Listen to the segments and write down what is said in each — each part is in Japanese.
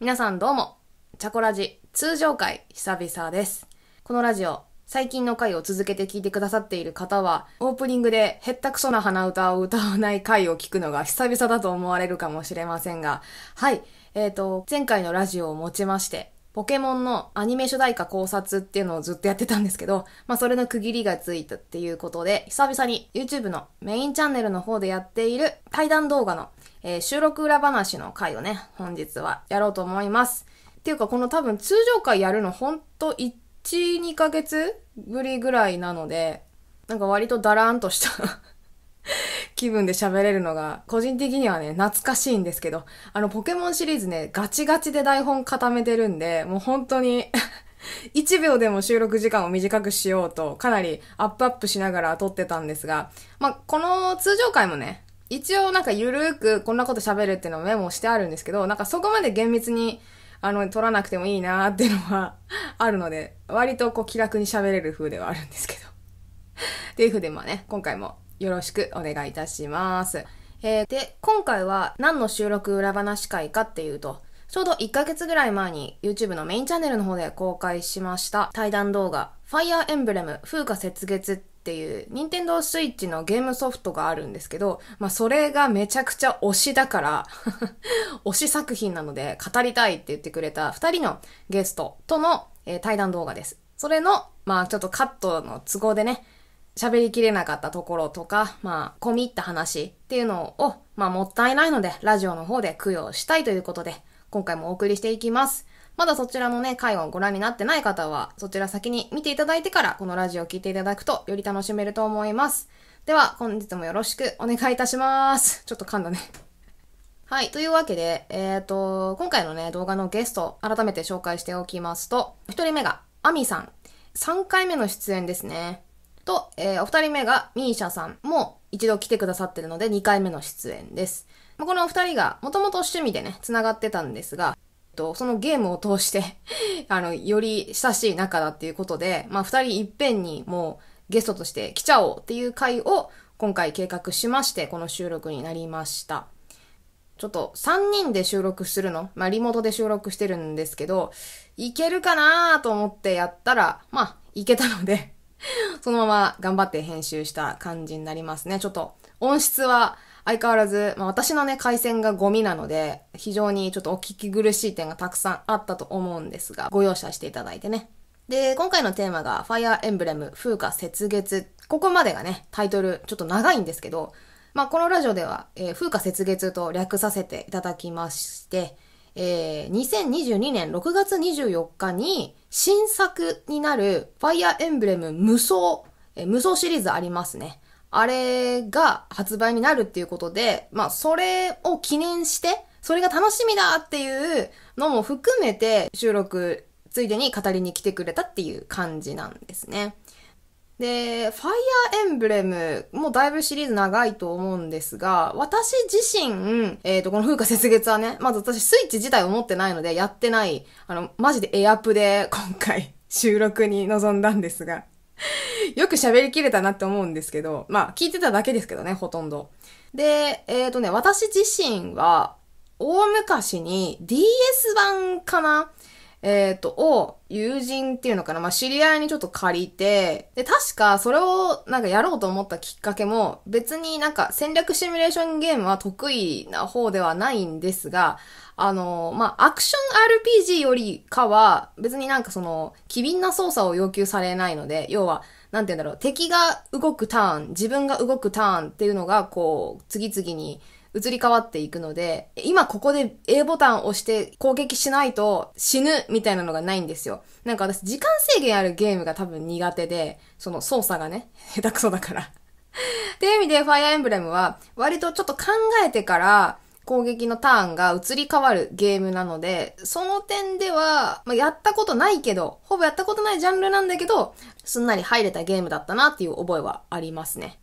皆さんどうも、チャコラジ通常回久々です。このラジオ、最近の回を続けて聞いてくださっている方は、オープニングでへったくそな鼻歌を歌わない回を聞くのが久々だと思われるかもしれませんが、はい、えっ、ー、と、前回のラジオをもちまして、ポケモンのアニメ主題歌考察っていうのをずっとやってたんですけど、まあそれの区切りがついたっていうことで、久々に YouTube のメインチャンネルの方でやっている対談動画のえー、収録裏話の回をね、本日はやろうと思います。っていうか、この多分通常回やるのほんと1、2ヶ月ぶりぐらいなので、なんか割とだらんとした 気分で喋れるのが、個人的にはね、懐かしいんですけど、あの、ポケモンシリーズね、ガチガチで台本固めてるんで、もう本当に1 秒でも収録時間を短くしようと、かなりアップアップしながら撮ってたんですが、まあ、この通常回もね、一応なんかゆるーくこんなこと喋るっていうのをメモしてあるんですけど、なんかそこまで厳密に、あの、取らなくてもいいなーっていうのはあるので、割とこう気楽に喋れる風ではあるんですけど。っていう風でまあね、今回もよろしくお願いいたします。えー、で、今回は何の収録裏話会かっていうと、ちょうど1ヶ月ぐらい前に YouTube のメインチャンネルの方で公開しました対談動画 Fire Emblem 風化雪月っていう Nintendo Switch のゲームソフトがあるんですけど、まあそれがめちゃくちゃ推しだから 推し作品なので語りたいって言ってくれた2人のゲストとの、対談動画です。それの、まあちょっとカットの都合でね、喋りきれなかったところとか、まあ、込み入った話っていうのを、まあ、もったいないので、ラジオの方で供養したいということで、今回もお送りしていきます。まだそちらのね、回をご覧になってない方は、そちら先に見ていただいてから、このラジオを聴いていただくと、より楽しめると思います。では、本日もよろしくお願いいたします。ちょっと噛んだね はい。というわけで、えっ、ー、と、今回のね、動画のゲスト、改めて紹介しておきますと、一人目が、アミさん。3回目の出演ですね。と、えー、お二人目が、ミーシャさんも一度来てくださってるので、2回目の出演です。まあ、この二人がもともと趣味でね、繋がってたんですが、と、そのゲームを通して あの、より親しい仲だっていうことで、まあ、二人いっぺんにもうゲストとして来ちゃおうっていう回を今回計画しまして、この収録になりました。ちょっと3人で収録するの、まあ、リモートで収録してるんですけど、いけるかなと思ってやったら、まあ、いけたので そのまま頑張って編集した感じになりますね。ちょっと音質は相変わらず、まあ、私のね、回線がゴミなので、非常にちょっとお聞き苦しい点がたくさんあったと思うんですが、ご容赦していただいてね。で、今回のテーマが、ファイアーエンブレム、風化雪月。ここまでがね、タイトル、ちょっと長いんですけど、まあ、このラジオでは、えー、風化雪月と略させていただきまして、えー、2022年6月24日に、新作になる、ファイアーエンブレム無双、えー、無双シリーズありますね。あれが発売になるっていうことで、まあ、それを記念して、それが楽しみだっていうのも含めて収録ついでに語りに来てくれたっていう感じなんですね。で、ファイアーエンブレムもだいぶシリーズ長いと思うんですが、私自身、えっ、ー、と、この風化節月はね、まず私スイッチ自体を持ってないのでやってない、あの、マジでエアプで今回 収録に臨んだんですが、よく喋りきれたなって思うんですけど、まあ、聞いてただけですけどね、ほとんど。で、えっ、ー、とね、私自身は、大昔に DS 版かなえっ、ー、と、を友人っていうのかなまあ、知り合いにちょっと借りて、で、確かそれをなんかやろうと思ったきっかけも、別になんか戦略シミュレーションゲームは得意な方ではないんですが、あの、まあ、アクション RPG よりかは、別になんかその、機敏な操作を要求されないので、要は、なんて言うんだろう、敵が動くターン、自分が動くターンっていうのが、こう、次々に移り変わっていくので、今ここで A ボタンを押して攻撃しないと死ぬみたいなのがないんですよ。なんか私、時間制限あるゲームが多分苦手で、その操作がね、下手くそだからっていう意味で、ファイアーエンブレムは、割とちょっと考えてから、攻撃のターンが移り変わるゲームなので、その点では、まあ、やったことないけど、ほぼやったことないジャンルなんだけど、すんなり入れたゲームだったなっていう覚えはありますね。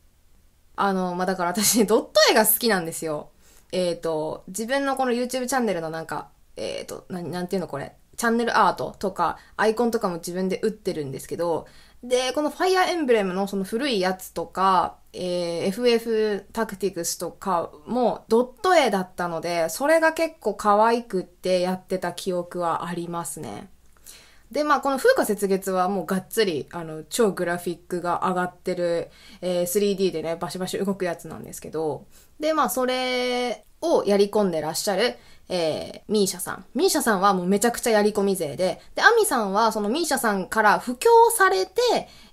あの、まあ、だから私、ドット絵が好きなんですよ。えっ、ー、と、自分のこの YouTube チャンネルのなんか、えっ、ー、と、な、なんていうのこれ、チャンネルアートとか、アイコンとかも自分で打ってるんですけど、で、このファイアーエンブレムのその古いやつとか、えー、FF タクティクスとかもドット絵だったので、それが結構可愛くってやってた記憶はありますね。で、まあ、この風化雪月はもうがっつり、あの、超グラフィックが上がってる、えー、3D でね、バシバシ動くやつなんですけど、で、まあ、それをやり込んでらっしゃる、えー、ミーシャさん。ミーシャさんはもうめちゃくちゃやり込み勢で、で、アミさんはそのミーシャさんから布教されて、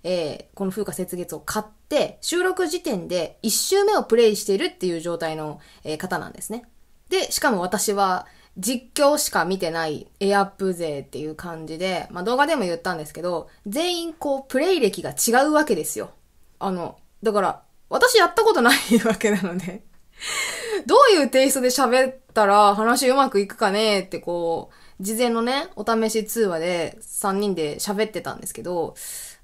えー、この風化雪月を買って、収録時点で1周目をプレイしているっていう状態の、えー、方なんですね。で、しかも私は実況しか見てないエアップ勢っていう感じで、まあ動画でも言ったんですけど、全員こうプレイ歴が違うわけですよ。あの、だから、私やったことないわけなのでどういうテイストで喋ったら話うまくいくかねってこう、事前のね、お試し通話で3人で喋ってたんですけど、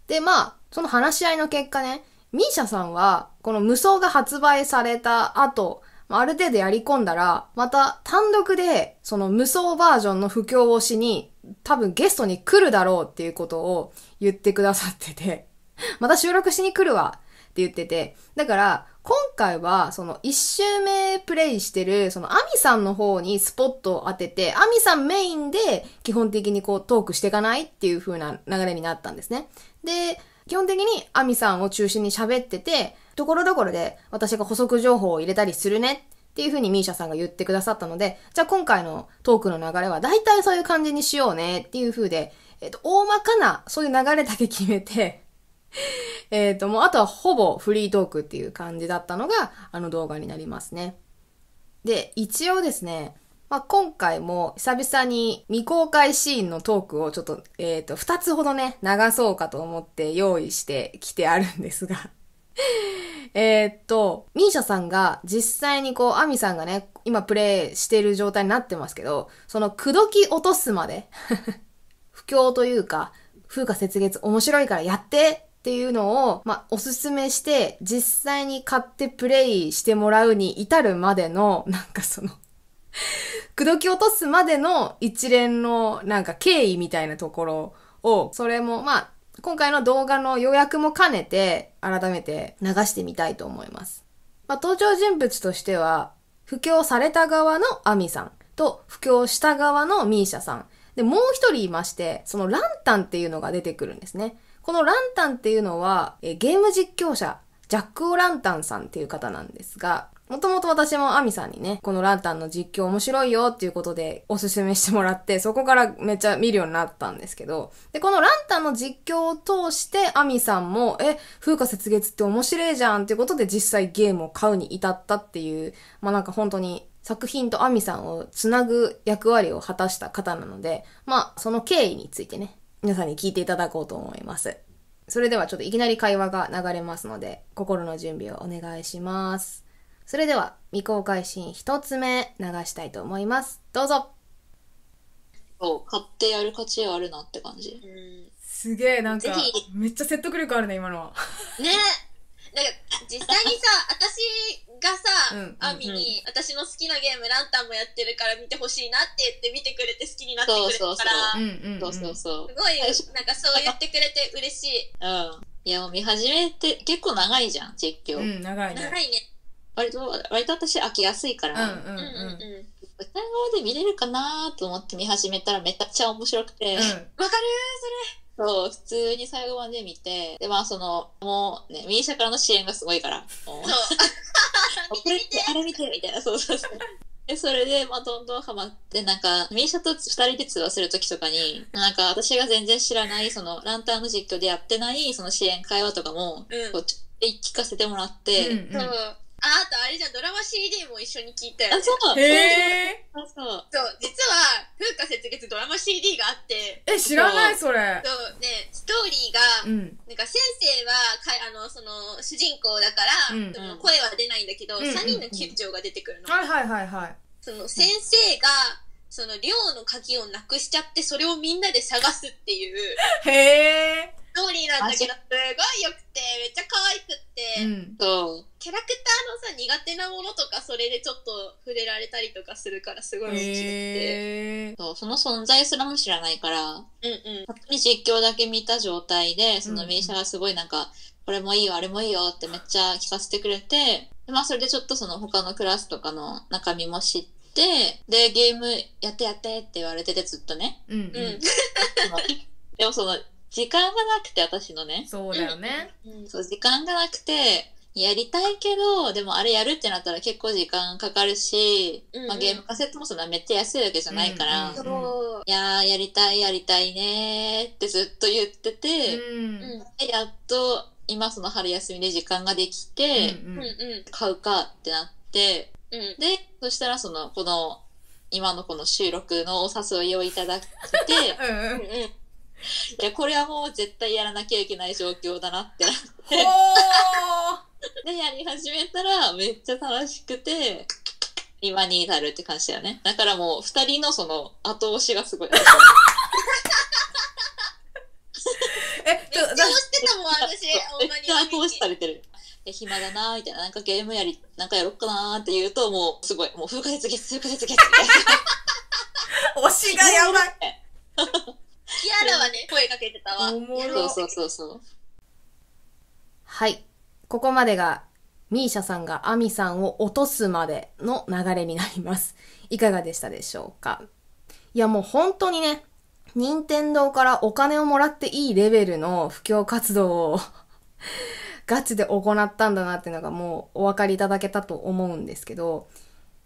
で、まあ、その話し合いの結果ね、ミーシャさんは、この無双が発売された後、ある程度やり込んだら、また単独で、その無双バージョンの布教をしに、多分ゲストに来るだろうっていうことを言ってくださってて、また収録しに来るわって言ってて、だから、今回は、その一周目プレイしてる、そのアミさんの方にスポットを当てて、アミさんメインで基本的にこうトークしていかないっていう風な流れになったんですね。で、基本的にアミさんを中心に喋ってて、ところどころで私が補足情報を入れたりするねっていう風にミーシャさんが言ってくださったので、じゃあ今回のトークの流れは大体そういう感じにしようねっていう風で、えっと、大まかなそういう流れだけ決めてえっ、ー、と、もうあとはほぼフリートークっていう感じだったのが、あの動画になりますね。で、一応ですね、まあ、今回も久々に未公開シーンのトークをちょっと、えっ、ー、と、二つほどね、流そうかと思って用意してきてあるんですが えっと、ミーシャさんが実際にこう、アミさんがね、今プレイしてる状態になってますけど、その、口説き落とすまで 不況というか、風化雪月面白いからやってっていうのを、まあ、おすすめして、実際に買ってプレイしてもらうに至るまでの、なんかその 口説き落とすまでの一連の、なんか経緯みたいなところを、それも、まあ、今回の動画の予約も兼ねて、改めて流してみたいと思います。まあ、登場人物としては、布教された側のアミさんと、布教した側のミーシャさん。で、もう一人いまして、そのランタンっていうのが出てくるんですね。このランタンっていうのは、えゲーム実況者、ジャック・オ・ランタンさんっていう方なんですが、もともと私もアミさんにね、このランタンの実況面白いよっていうことでおすすめしてもらって、そこからめっちゃ見るようになったんですけど、で、このランタンの実況を通して、アミさんも、え、風化雪月って面白いじゃんっていうことで実際ゲームを買うに至ったっていう、まあなんか本当に作品とアミさんをつなぐ役割を果たした方なので、まあその経緯についてね、皆さんに聞いていただこうと思います。それではちょっといきなり会話が流れますので、心の準備をお願いします。それでは未公開シーン一つ目流したいと思います。どうぞ買ってやる価値あるなって感じ。すげえ、なんか、めっちゃ説得力あるね、今のは。ねなんか、実際にさ、私がさ、うんアミに、私の好きなゲームランタンもやってるから見てほしいなって言って見てくれて好きになってくれたから、そうそうそう。すごい、なんかそう言ってくれて嬉しい。うん。いや、もう見始めて結構長いじゃん、実況。うん、長いね。長いね。割と、割と私飽きやすいから。うん歌で見れるかなと思って見始めたらめっちゃ面白くて。わ、うん、かるそれそう、普通に最後まで見て、で、まあその、もうね、ミーシャからの支援がすごいから、もう。そう。こ れ見て、あれ見て、みたいな、そうそうそう。で、それで、まあ、どんどんハマって、なんか、ミーシャと二人で通話するときとかに、なんか、私が全然知らない、その、ランタンの実況でやってない、その支援会話とかも、うん、こう、ちょっと聞かせてもらって、うんうんあ、あとあれじゃん、ドラマ CD も一緒に聞いたよ、ね。あ、そうへえうそう。そう、実は、風花雪月ドラマ CD があって。え、知らないそれ。そう、ね、ストーリーが、うん、なんか先生は、かあの、その、主人公だから、うん、その声は出ないんだけど、うん、3人の球場が出てくるの。はいはいはいはい。その、先生が、その、寮の鍵をなくしちゃって、それをみんなで探すっていう。へえ。トーリーなんだけど、すごい良くて、めっちゃ可愛くって、うん、キャラクターのさ、苦手なものとか、それでちょっと触れられたりとかするから、すごい面白くて、えー、そう。その存在すらも知らないから、うんうん。に実況だけ見た状態で、その名車がすごいなんか、うんうんこれもいいよ、あれもいいよってめっちゃ聞かせてくれて、まあそれでちょっとその他のクラスとかの中身も知って、で、ゲームやってやってって言われててずっとね。うん、うん。でもその、時間がなくて、私のね。そうだよね。うん、そう、時間がなくて、やりたいけど、でもあれやるってなったら結構時間かかるし、うんうん、まあ、ゲームカセットもそんなめっちゃ安いわけじゃないから、うんうんうん、いやーやりたいやりたいねってずっと言ってて、うん、やっと今その春休みで時間ができて、うんうん、買うかってなって、うん、で、そしたらその、この、今のこの収録のお誘いをいただいて、うんうんいやこれはもう絶対やらなきゃいけない状況だなってなってでやり始めたらめっちゃ楽しくて今に至るって感じだよねだからもう2人のその後押しがすごいえどうしてたもん私めっちゃ後押しされてるえ暇だなみたいななんかゲームやりなんかやろっかなって言うともうすごいもう風化節月風化節月推しがやばい キアラはね、声かけてたわ。おもろ。そうそうそうそう。はい。ここまでが、ミーシャさんがアミさんを落とすまでの流れになります。いかがでしたでしょうかいやもう本当にね、任天堂からお金をもらっていいレベルの布教活動を ガチで行ったんだなっていうのがもうお分かりいただけたと思うんですけど、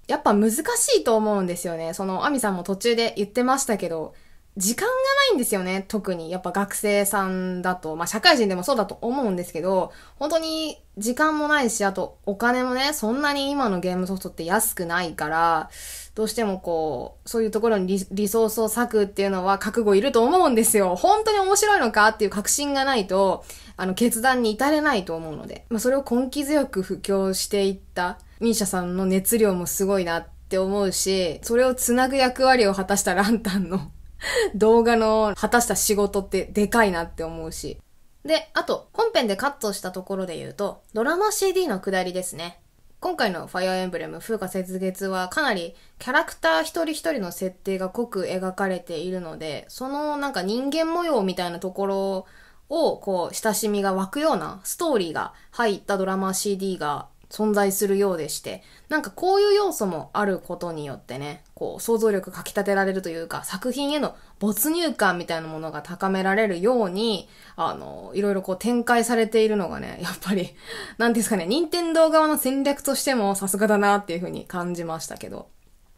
やっぱ難しいと思うんですよね。その、アミさんも途中で言ってましたけど、時間がないんですよね、特に。やっぱ学生さんだと、まあ社会人でもそうだと思うんですけど、本当に時間もないし、あとお金もね、そんなに今のゲームソフトって安くないから、どうしてもこう、そういうところにリリソースを割くっていうのは覚悟いると思うんですよ。本当に面白いのかっていう確信がないと、あの決断に至れないと思うので、まあそれを根気強く布教していった、ミーシャさんの熱量もすごいなって思うし、それをつなぐ役割を果たしたランタンの 動画の果たした仕事ってでかいなって思うし。で、あと、本編でカットしたところで言うと、ドラマ CD の下りですね。今回のファイアーエンブレム風化雪月はかなりキャラクター一人一人の設定が濃く描かれているので、そのなんか人間模様みたいなところをこう親しみが湧くようなストーリーが入ったドラマ CD が存在するようでして、なんかこういう要素もあることによってね、こう想像力かき立てられるというか、作品への没入感みたいなものが高められるように、あの、いろいろこう展開されているのがね、やっぱり、なんですかね、任天堂側の戦略としてもさすがだなっていうふうに感じましたけど。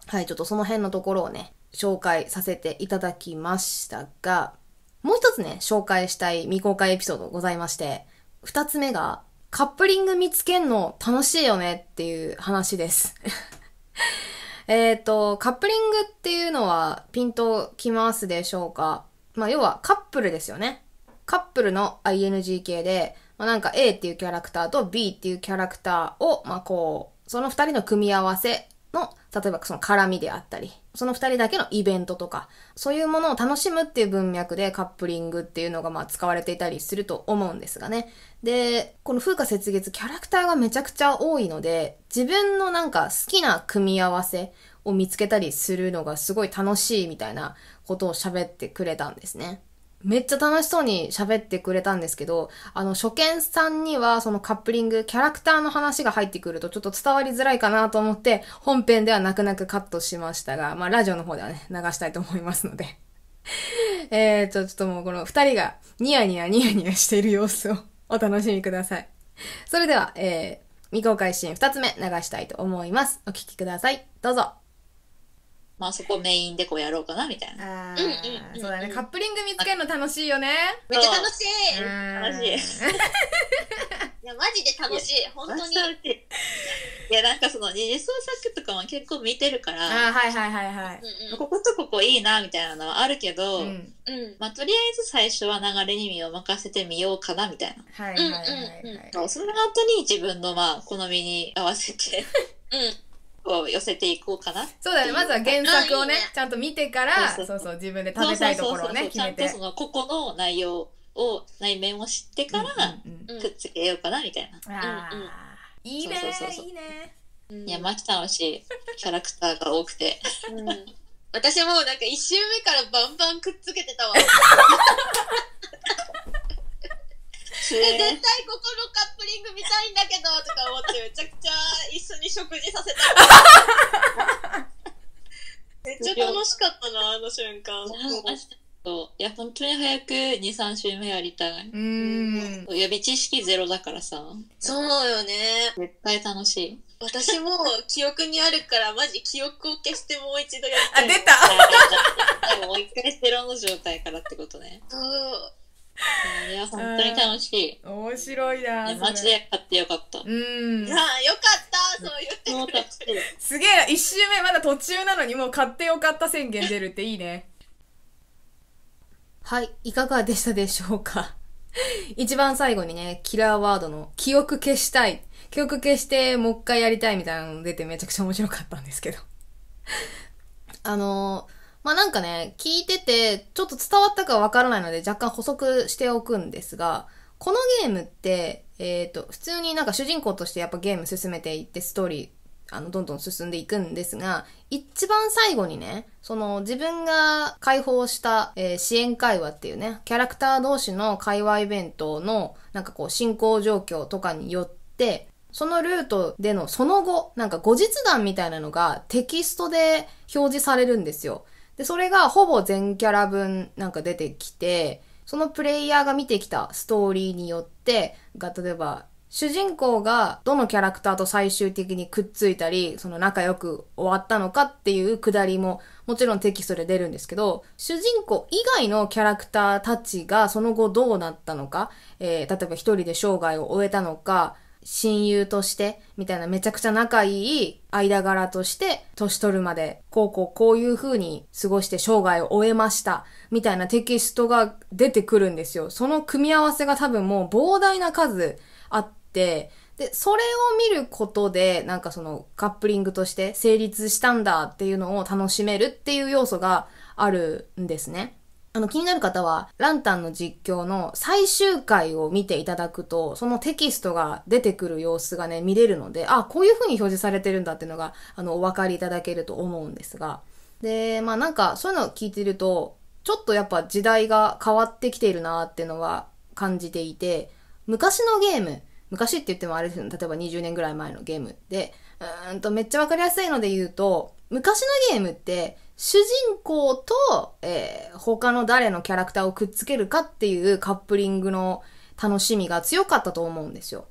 はい、ちょっとその辺のところをね、紹介させていただきましたが、もう一つね、紹介したい未公開エピソードございまして、二つ目が、カップリング見つけんの楽しいよねっていう話です えっと、カップリングっていうのはピンときますでしょうかまあ、要はカップルですよね。カップルの ING 系で、まあ、なんか A っていうキャラクターと B っていうキャラクターを、まあ、こう、その二人の組み合わせ例えばその絡みであったり、その二人だけのイベントとか、そういうものを楽しむっていう文脈でカップリングっていうのがまあ使われていたりすると思うんですがね。で、この風化雪月キャラクターがめちゃくちゃ多いので、自分のなんか好きな組み合わせを見つけたりするのがすごい楽しいみたいなことを喋ってくれたんですね。めっちゃ楽しそうに喋ってくれたんですけど、あの、初見さんにはそのカップリング、キャラクターの話が入ってくるとちょっと伝わりづらいかなと思って、本編では泣く泣くカットしましたが、まあラジオの方ではね、流したいと思いますので。えーと、ちょっともうこの二人がニヤニヤニヤニヤしている様子をお楽しみください。それでは、えー、未公開シーン二つ目流したいと思います。お聴きください。どうぞ。まあそこメインでこうやろうかなみたいな。うんうん、そうだね。カップリング見つけるの楽しいよね。めっちゃ楽しい。楽しい。いやマジで楽しい。本当に。いやなんかその二次創作とかも結構見てるから。あはいはいはいはい。こことここいいなみたいなのはあるけど、うん、まあとりあえず最初は流れに身を任せてみようかなみたいな。はいはいはい、はい。その後に自分のまあ好みに合わせて。うん。を寄せていこうかなそうだねまずは原作をね、ね、ちゃんと見てからそうそう自分で食べたいところをね決めてちゃんとそのここの内容を内面を知ってから、くっつけようかなみたいな、いいねいいねいや、マキ楽しい。キャラクターが多くて。うん、私もなんか一周目からバンバンくっつけてたわ。え、絶対ここのカップリング見たいんだけど、とか思ってめちゃくちゃ一緒に食事させた めっちゃ楽しかったな、あの瞬間。いや、本当に早く2、3週目やりたい。うん。予備知識ゼロだからさ。そうよね。絶対楽しい。私も記憶にあるから、マジ記憶を消してもう一度やりたい。あ、出た もう一回ゼロの状態からってことね。そう。いや、本当に楽しい。面白いな、ね、マジで買ってよかった。うん。あよかったそう言ってて。すげえ、一周目まだ途中なのにもう買ってよかった宣言出るっていいね。はい、いかがでしたでしょうか 一番最後にね、キラーワードの記憶消したい。記憶消してもう一回やりたいみたいなの出てめちゃくちゃ面白かったんですけど あのーまあなんかね、聞いてて、ちょっと伝わったかわからないので若干補足しておくんですが、このゲームって、えっ、ー、と、普通になんか主人公としてやっぱゲーム進めていってストーリー、あの、どんどん進んでいくんですが、一番最後にね、その自分が解放した、えー、支援会話っていうね、キャラクター同士の会話イベントのなんかこう進行状況とかによって、そのルートでのその後、なんか後日談みたいなのがテキストで表示されるんですよ。で、それがほぼ全キャラ分なんか出てきて、そのプレイヤーが見てきたストーリーによって、が、例えば、主人公がどのキャラクターと最終的にくっついたり、その仲良く終わったのかっていうくだりももちろんテキストで出るんですけど、主人公以外のキャラクターたちがその後どうなったのか、えー、例えば一人で生涯を終えたのか、親友として、みたいなめちゃくちゃ仲いい間柄として、年取るまで、こうこうこういう風に過ごして生涯を終えました、みたいなテキストが出てくるんですよ。その組み合わせが多分もう膨大な数あって、で、それを見ることで、なんかそのカップリングとして成立したんだっていうのを楽しめるっていう要素があるんですね。あの、気になる方は、ランタンの実況の最終回を見ていただくと、そのテキストが出てくる様子がね、見れるので、あ、こういう風に表示されてるんだっていうのが、あの、お分かりいただけると思うんですが。で、まあなんか、そういうのを聞いてると、ちょっとやっぱ時代が変わってきているなっていうのは感じていて、昔のゲーム、昔って言ってもあれですよ、ね、例えば20年ぐらい前のゲームで、うーんとめっちゃわかりやすいので言うと、昔のゲームって、主人公と、えー、他の誰のキャラクターをくっつけるかっていうカップリングの楽しみが強かったと思うんですよ。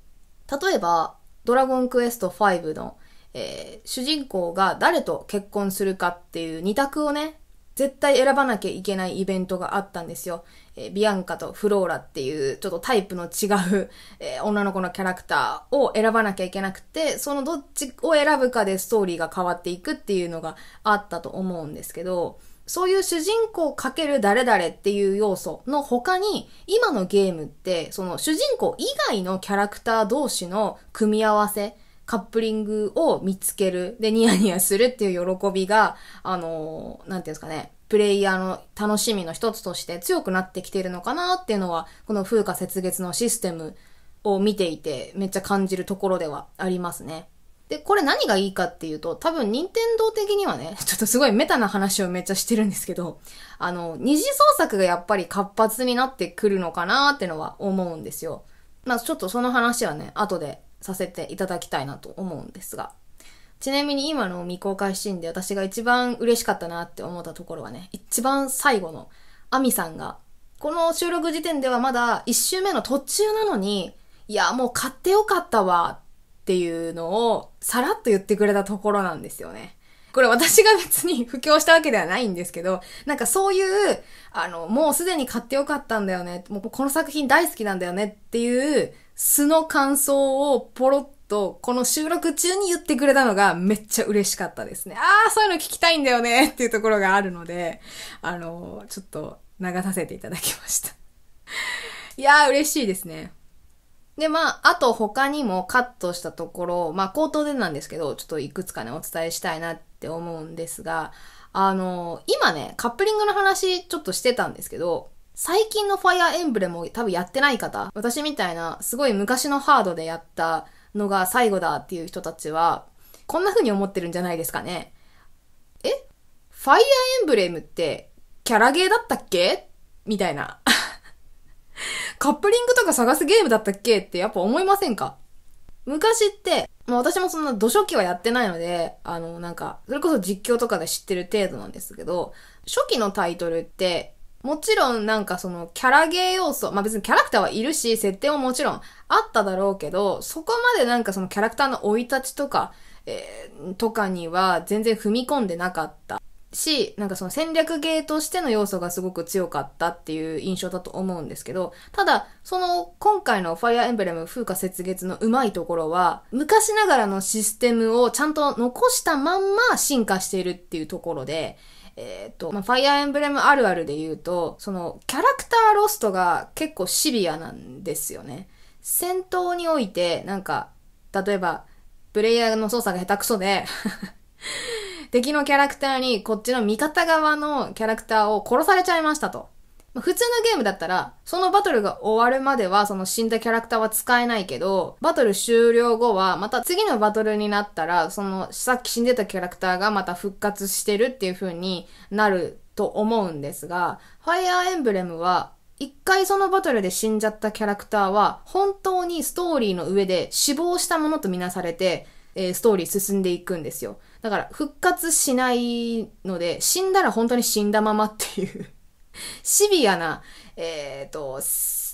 例えば、ドラゴンクエスト5の、えー、主人公が誰と結婚するかっていう二択をね、絶対選ばなきゃいけないイベントがあったんですよ。えー、ビアンカとフローラっていうちょっとタイプの違う、えー、女の子のキャラクターを選ばなきゃいけなくて、そのどっちを選ぶかでストーリーが変わっていくっていうのがあったと思うんですけど、そういう主人公かける誰々っていう要素の他に、今のゲームって、その主人公以外のキャラクター同士の組み合わせカップリングを見つける、で、ニヤニヤするっていう喜びが、あの、なんていうんですかね、プレイヤーの楽しみの一つとして強くなってきてるのかなっていうのは、この風化雪月のシステムを見ていて、めっちゃ感じるところではありますね。で、これ何がいいかっていうと、多分任天堂的にはね、ちょっとすごいメタな話をめっちゃしてるんですけど、あの、二次創作がやっぱり活発になってくるのかなーってのは思うんですよ。まあちょっとその話はね、後でさせていただきたいなと思うんですが。ちなみに今の未公開シーンで私が一番嬉しかったなって思ったところはね、一番最後のアミさんが、この収録時点ではまだ1周目の途中なのに、いや、もう買ってよかったわっていうのをさらっと言ってくれたところなんですよね。これ私が別に布教したわけではないんですけど、なんかそういう、あの、もうすでに買ってよかったんだよね、もうこの作品大好きなんだよねっていう素の感想をポロッと、この収録中に言ってくれたのがめっちゃ嬉しかったですね。ああ、そういうの聞きたいんだよね っていうところがあるので、あのー、ちょっと流させていただきました いやー、嬉しいですね。で、まあ、あと他にもカットしたところ、まあ、口頭でなんですけど、ちょっといくつかね、お伝えしたいなって思うんですが、あのー、今ね、カップリングの話ちょっとしてたんですけど、最近のファイアーエンブレムを多分やってない方、私みたいなすごい昔のハードでやったのが最後だっていう人たちは、こんな風に思ってるんじゃないですかね。えファイアーエンブレムってキャラゲーだったっけみたいな。カップリングとか探すゲームだったっけってやっぱ思いませんか昔って、まあ私もそんな土初期はやってないので、あのなんか、それこそ実況とかで知ってる程度なんですけど、初期のタイトルってもちろんなんかそのキャラゲー要素、まあ別にキャラクターはいるし、設定ももちろんあっただろうけど、そこまでなんかそのキャラクターの生い立ちとか、えー、とかには全然踏み込んでなかった。し、なんかその戦略ゲーとしての要素がすごく強かったっていう印象だと思うんですけど、ただ、その今回のファイアーエンブレム風化雪月のうまいところは、昔ながらのシステムをちゃんと残したまんま進化しているっていうところで、えっ、ー、と、まあ、ファイアーエンブレムあるあるで言うと、その、キャラクターロストが結構シビアなんですよね。戦闘において、なんか、例えば、プレイヤーの操作が下手くそで 敵のキャラクターにこっちの味方側のキャラクターを殺されちゃいましたと。普通のゲームだったら、そのバトルが終わるまでは、その死んだキャラクターは使えないけど、バトル終了後は、また次のバトルになったら、その、さっき死んでたキャラクターがまた復活してるっていう風になると思うんですが、ファイアーエンブレムは、一回そのバトルで死んじゃったキャラクターは、本当にストーリーの上で死亡したものとみなされて、えー、ストーリー進んでいくんですよ。だから、復活しないので、死んだら本当に死んだままっていうシビアな、えっ、ー、と、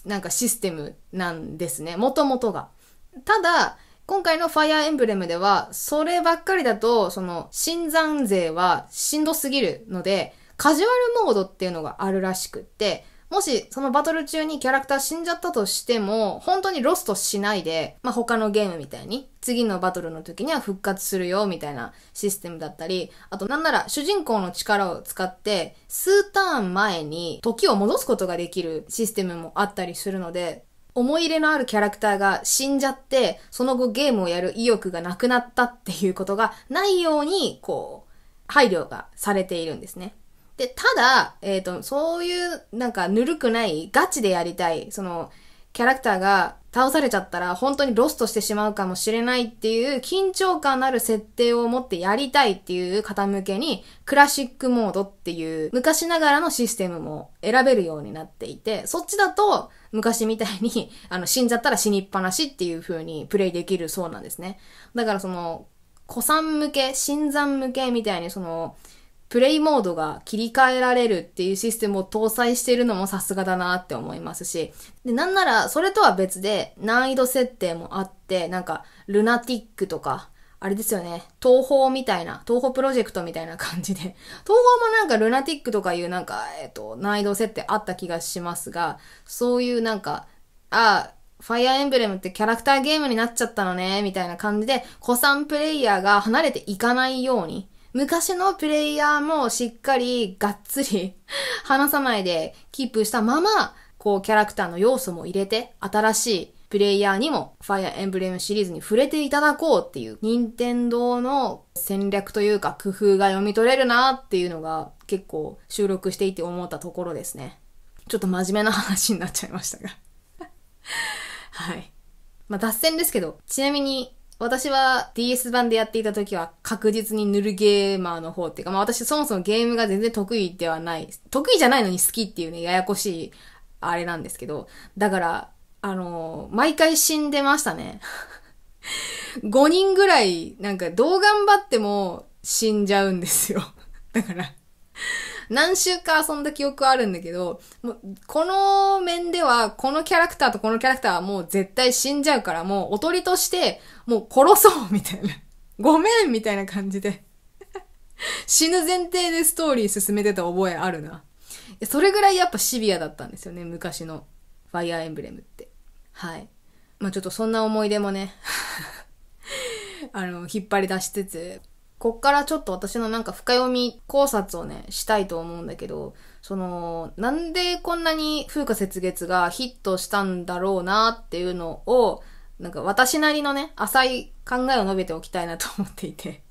なんかシステムなんですね。もともとが。ただ、今回のファイアーエンブレムでは、そればっかりだと、その、新山勢はしんどすぎるので、カジュアルモードっていうのがあるらしくって、もしそのバトル中にキャラクター死んじゃったとしても、本当にロストしないで、まあ、他のゲームみたいに、次のバトルの時には復活するよ、みたいなシステムだったり、あとなんなら主人公の力を使って、数ターン前に時を戻すことができるシステムもあったりするので、思い入れのあるキャラクターが死んじゃって、その後ゲームをやる意欲がなくなったっていうことがないように、こう、配慮がされているんですね。で、ただ、えっ、ー、と、そういう、なんか、ぬるくない、ガチでやりたい、その、キャラクターが倒されちゃったら、本当にロストしてしまうかもしれないっていう、緊張感のある設定を持ってやりたいっていう方向けに、クラシックモードっていう、昔ながらのシステムも選べるようになっていて、そっちだと、昔みたいに、あの、死んじゃったら死にっぱなしっていう風にプレイできるそうなんですね。だからその、古参向け、新参向けみたいにその、プレイモードが切り替えられるっていうシステムを搭載してるのもさすがだなって思いますし、で、なんなら、それとは別で難易度設定もあって、なんか、ルナティックとか、あれですよね、東宝みたいな、東宝プロジェクトみたいな感じで、東宝もなんかルナティックとかいうなんか、えっ、ー、と、難易度設定あった気がしますが、そういうなんか、ああ、ファイアーエンブレムってキャラクターゲームになっちゃったのね、みたいな感じで、子さんプレイヤーが離れていかないように、昔のプレイヤーもしっかりがっつり離 さないでキープしたまま、こうキャラクターの要素も入れて、新しいプレイヤーにもファイアエンブレムシリーズに触れていただこうっていう、任天堂の戦略というか工夫が読み取れるなっていうのが結構収録していて思ったところですね。ちょっと真面目な話になっちゃいましたが はい。まあ脱線ですけど、ちなみに私は DS 版でやっていた時は確実にヌルゲーマーの方っていうか、まあ私そもそもゲームが全然得意ではない、得意じゃないのに好きっていうね、ややこしいあれなんですけど、だから、あのー、毎回死んでましたね。5 人ぐらい、なんかどう頑張っても死んじゃうんですよ。だから何週か遊んだ記憶はあるんだけど、もうこの面では、このキャラクターとこのキャラクターはもう絶対死んじゃうから、もうおとりとして、もう殺そうみたいな。ごめんみたいな感じで 死ぬ前提でストーリー進めてた覚えあるな。それぐらいやっぱシビアだったんですよね、昔のファイアーエンブレムって。はい。まあちょっとそんな思い出もね あの、引っ張り出しつつ、こっからちょっと私のなんか深読み考察をね、したいと思うんだけど、その、なんでこんなに風花雪月がヒットしたんだろうなっていうのを、なんか私なりのね、浅い考えを述べておきたいなと思っていて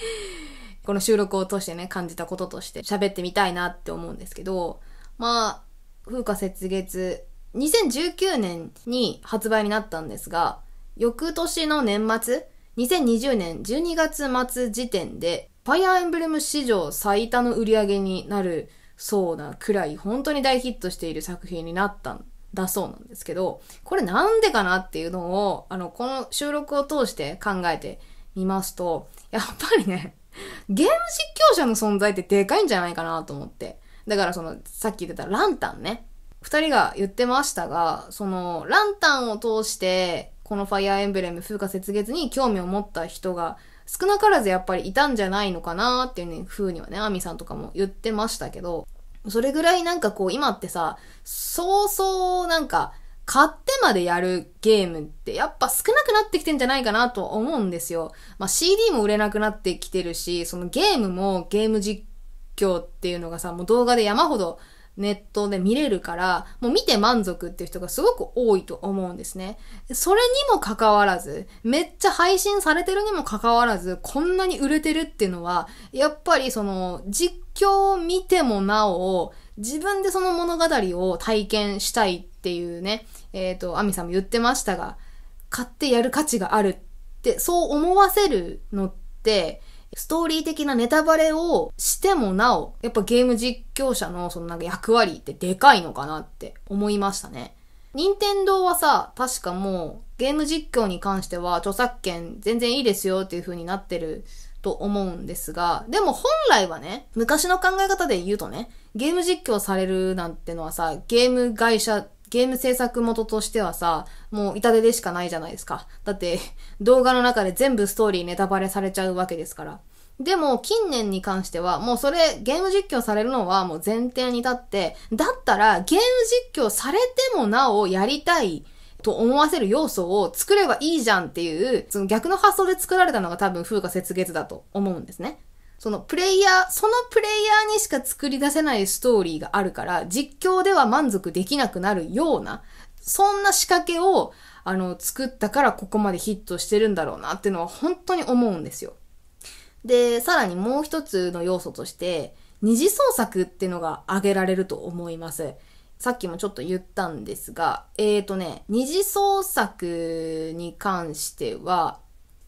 この収録を通してね、感じたこととして喋ってみたいなって思うんですけど、まあ、風花雪月、2019年に発売になったんですが、翌年の年末、2020年12月末時点で、ファイアーエンブレム史上最多の売り上げになるそうなくらい、本当に大ヒットしている作品になったんだそうなんですけど、これなんでかなっていうのを、あの、この収録を通して考えてみますと、やっぱりね、ゲーム実況者の存在ってでかいんじゃないかなと思って。だからその、さっき言ってたランタンね。二人が言ってましたが、その、ランタンを通して、このファイアーエンブレム、風化雪月に興味を持った人が少なからずやっぱりいたんじゃないのかなっていうね、風にはね、アミさんとかも言ってましたけど、それぐらいなんかこう今ってさ、そうそうなんか買ってまでやるゲームってやっぱ少なくなってきてんじゃないかなと思うんですよ。まあ、CD も売れなくなってきてるし、そのゲームもゲーム実況っていうのがさ、もう動画で山ほどネットで見れるから、もう見て満足っていう人がすごく多いと思うんですね。それにもかかわらず、めっちゃ配信されてるにもかかわらず、こんなに売れてるっていうのは、やっぱりその、実況を見てもなお、自分でその物語を体験したいっていうね、えっ、ー、と、アミさんも言ってましたが、買ってやる価値があるって、そう思わせるのって、ストーリー的なネタバレをしてもなお、やっぱゲーム実況者のそのなんか役割ってでかいのかなって思いましたね。任天堂はさ、確かもうゲーム実況に関しては著作権全然いいですよっていう風になってると思うんですが、でも本来はね、昔の考え方で言うとね、ゲーム実況されるなんてのはさ、ゲーム会社ゲーム制作元としてはさ、もう痛手でしかないじゃないですか。だって、動画の中で全部ストーリーネタバレされちゃうわけですから。でも、近年に関しては、もうそれ、ゲーム実況されるのはもう前提に立って、だったら、ゲーム実況されてもなおやりたい。と思わせる要素を作ればいいじゃんっていう、その逆の発想で作られたのが多分風化雪月だと思うんですね。そのプレイヤー、そのプレイヤーにしか作り出せないストーリーがあるから、実況では満足できなくなるような、そんな仕掛けを、あの、作ったからここまでヒットしてるんだろうなっていうのは本当に思うんですよ。で、さらにもう一つの要素として、二次創作っていうのが挙げられると思います。さっきもちょっと言ったんですが、えーとね、二次創作に関しては、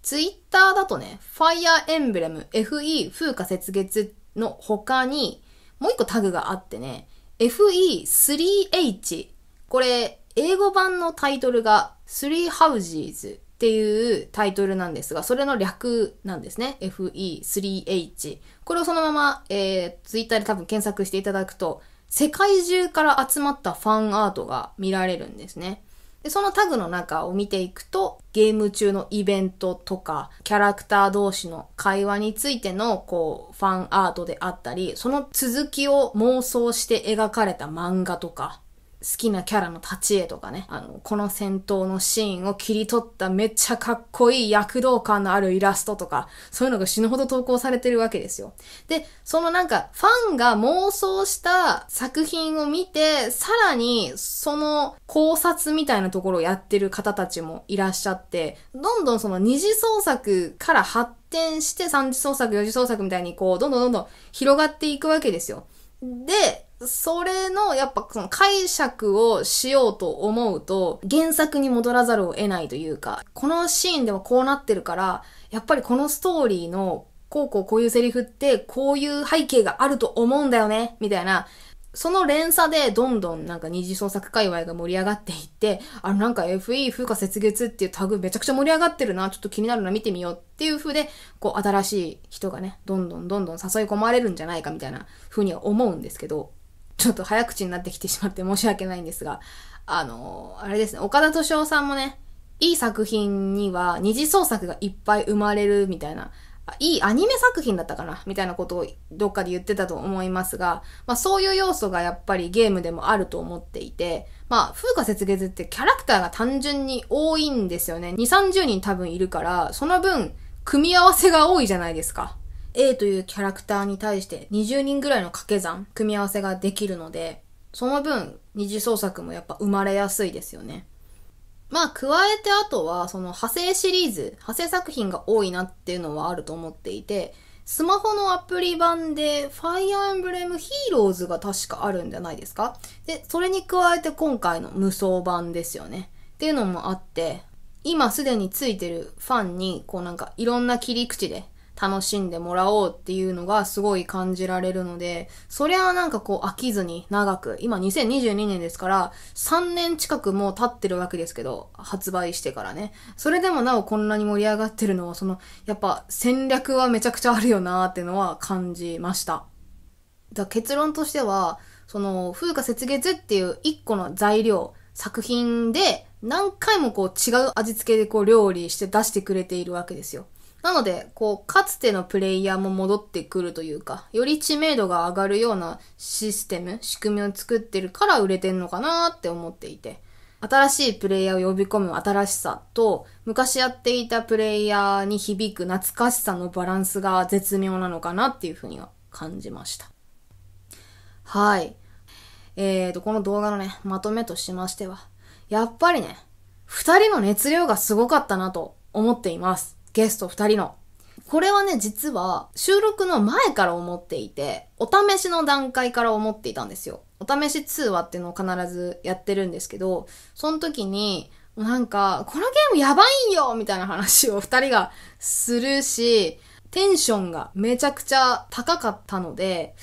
ツイッターだとね、ファイアーエンブレム、FE、風化雪月の他に、もう一個タグがあってね、FE3H。これ、英語版のタイトルが Three Houses っていうタイトルなんですが、それの略なんですね。FE3H。これをそのまま、えー、ツイッターで多分検索していただくと、世界中から集まったファンアートが見られるんですね。で、そのタグの中を見ていくと、ゲーム中のイベントとか、キャラクター同士の会話についての、こう、ファンアートであったり、その続きを妄想して描かれた漫画とか、好きなキャラの立ち絵とかね、あの、この戦闘のシーンを切り取っためっちゃかっこいい躍動感のあるイラストとか、そういうのが死ぬほど投稿されてるわけですよ。で、そのなんか、ファンが妄想した作品を見て、さらに、その考察みたいなところをやってる方たちもいらっしゃって、どんどんその二次創作から発展して三次創作、四次創作みたいにこう、どんどんどんどん広がっていくわけですよ。で、それの、やっぱその解釈をしようと思うと、原作に戻らざるを得ないというか、このシーンではこうなってるから、やっぱりこのストーリーの、こうこうこういうセリフって、こういう背景があると思うんだよね、みたいな、その連鎖でどんどんなんか二次創作界隈が盛り上がっていって、あのなんか FE 風化節月っていうタグめちゃくちゃ盛り上がってるな、ちょっと気になるな、見てみようっていう風で、こう新しい人がね、どんどんどんどん誘い込まれるんじゃないかみたいな風には思うんですけど、ちょっと早口になってきてしまって申し訳ないんですが、あの、あれですね、岡田敏夫さんもね、いい作品には二次創作がいっぱい生まれるみたいな、いいアニメ作品だったかなみたいなことをどっかで言ってたと思いますが、まあそういう要素がやっぱりゲームでもあると思っていて、まあ風化雪月ってキャラクターが単純に多いんですよね。2、30人多分いるから、その分組み合わせが多いじゃないですか。A というキャラクターに対して20人ぐらいの掛け算、組み合わせができるので、その分二次創作もやっぱ生まれやすいですよね。まあ、加えてあとは、その派生シリーズ、派生作品が多いなっていうのはあると思っていて、スマホのアプリ版で Fire Emblem Heroes が確かあるんじゃないですかで、それに加えて今回の無双版ですよね。っていうのもあって、今すでについてるファンに、こうなんかいろんな切り口で楽しんでもらおうっていうのがすごい感じられるので、そりゃなんかこう飽きずに長く、今2022年ですから3年近くもう経ってるわけですけど、発売してからね。それでもなおこんなに盛り上がってるのはその、やっぱ戦略はめちゃくちゃあるよなーってのは感じました。だ結論としては、その、風化雪月っていう一個の材料、作品で何回もこう違う味付けでこう料理して出してくれているわけですよ。なので、こう、かつてのプレイヤーも戻ってくるというか、より知名度が上がるようなシステム、仕組みを作ってるから売れてんのかなって思っていて、新しいプレイヤーを呼び込む新しさと、昔やっていたプレイヤーに響く懐かしさのバランスが絶妙なのかなっていうふうには感じました。はい。えーと、この動画のね、まとめとしましては、やっぱりね、二人の熱量がすごかったなと思っています。ゲスト2人の。これはね、実は収録の前から思っていて、お試しの段階から思っていたんですよ。お試し通話っていうのを必ずやってるんですけど、その時に、なんか、このゲームやばいんよみたいな話を2人がするし、テンションがめちゃくちゃ高かったので、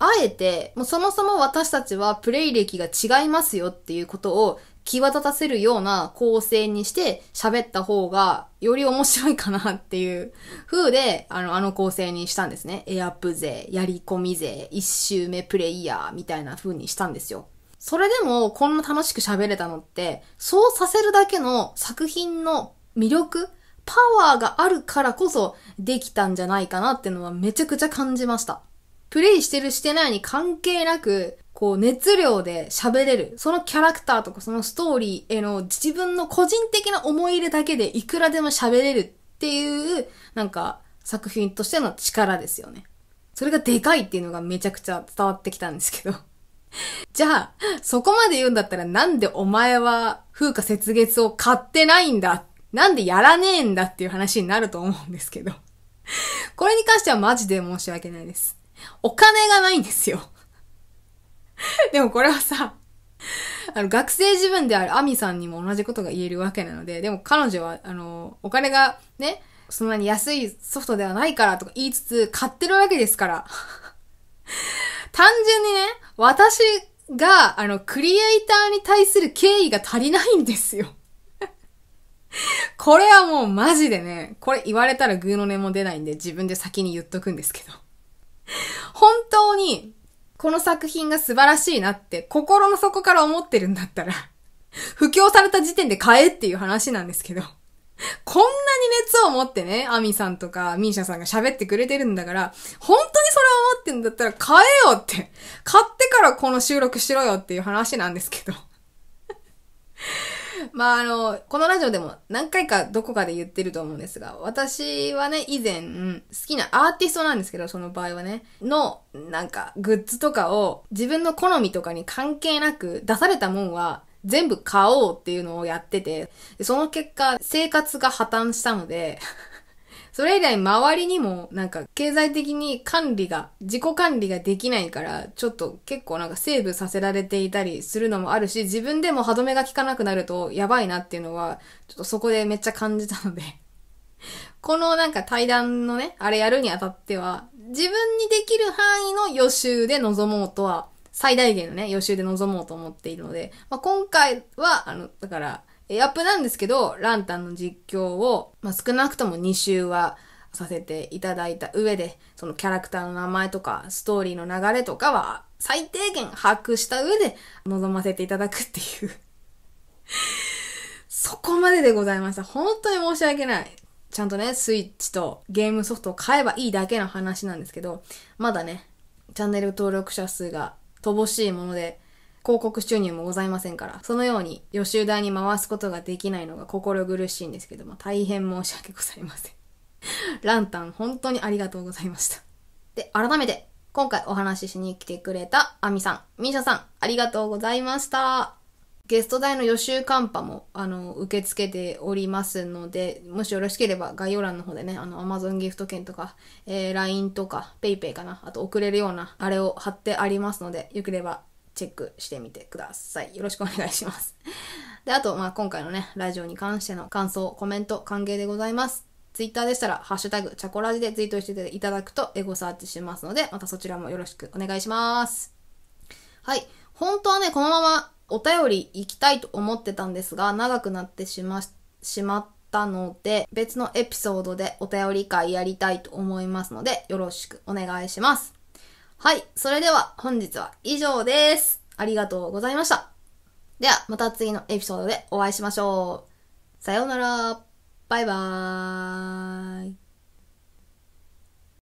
あえて、もうそもそも私たちはプレイ歴が違いますよっていうことを際立たせるような構成にして喋った方がより面白いかなっていう風で、あの、あの構成にしたんですね。エアップ勢、やり込み勢、一周目プレイヤーみたいな風にしたんですよ。それでもこんな楽しく喋れたのって、そうさせるだけの作品の魅力、パワーがあるからこそできたんじゃないかなってのはめちゃくちゃ感じました。プレイしてるしてないに関係なく、こう熱量で喋れる。そのキャラクターとかそのストーリーへの自分の個人的な思い入れだけでいくらでも喋れるっていう、なんか作品としての力ですよね。それがでかいっていうのがめちゃくちゃ伝わってきたんですけど。じゃあ、そこまで言うんだったらなんでお前は風花雪月を買ってないんだなんでやらねえんだっていう話になると思うんですけど。これに関してはマジで申し訳ないです。お金がないんですよ。でもこれはさ、あの、学生自分であるアミさんにも同じことが言えるわけなので、でも彼女は、あの、お金がね、そんなに安いソフトではないからとか言いつつ、買ってるわけですから。単純にね、私が、あの、クリエイターに対する敬意が足りないんですよ。これはもうマジでね、これ言われたらグーの音も出ないんで自分で先に言っとくんですけど。本当にこの作品が素晴らしいなって心の底から思ってるんだったら 布教された時点で買えっていう話なんですけどこんなに熱を持ってね、アミさんとかミーシャさんが喋ってくれてるんだから、本当にそれを思ってるんだったら買えよって、買ってからこの収録しろよっていう話なんですけど まああの、このラジオでも何回かどこかで言ってると思うんですが、私はね、以前、好きなアーティストなんですけど、その場合はね、の、なんか、グッズとかを自分の好みとかに関係なく出されたもんは、全部買おうっていうのをやってて、その結果、生活が破綻したのでそれ以来周りにもなんか経済的に管理が、自己管理ができないから、ちょっと結構なんかセーブさせられていたりするのもあるし、自分でも歯止めが効かなくなるとやばいなっていうのは、ちょっとそこでめっちゃ感じたので このなんか対談のね、あれやるにあたっては、自分にできる範囲の予習で臨もうとは、最大限のね、予習で臨もうと思っているので、まあ、今回は、あの、だから、えアップなんですけど、ランタンの実況を、まあ、少なくとも2週はさせていただいた上で、そのキャラクターの名前とか、ストーリーの流れとかは、最低限把握した上で、臨ませていただくっていう そこまででございました。本当に申し訳ない。ちゃんとね、スイッチとゲームソフトを買えばいいだけの話なんですけど、まだね、チャンネル登録者数が乏しいもので、広告収入もございませんから、そのように予習代に回すことができないのが心苦しいんですけども、大変申し訳ございません。ランタン本当にありがとうございました。で、改めて、今回お話ししに来てくれたアミさん、ミシャさん、ありがとうございました。ゲスト代の予習カンパも、あの、受け付けておりますので、もしよろしければ概要欄の方でね、あの、Amazon ギフト券とか、えー、LINE とか、PayPay かな、あと送れるような、あれを貼ってありますので、よければチェックしてみてください。よろしくお願いします。で、あと、まあ、今回のね、ラジオに関しての感想、コメント、歓迎でございます。ツイッターでしたら、ハッシュタグ、チャコラジでツイートしていただくと、エゴサーチしますので、またそちらもよろしくお願いします。はい。本当はね、このままお便り行きたいと思ってたんですが、長くなってしま、しまったので、別のエピソードでお便り会やりたいと思いますので、よろしくお願いします。はい。それでは本日は以上です。ありがとうございました。では、また次のエピソードでお会いしましょう。さようなら。バイバーイ。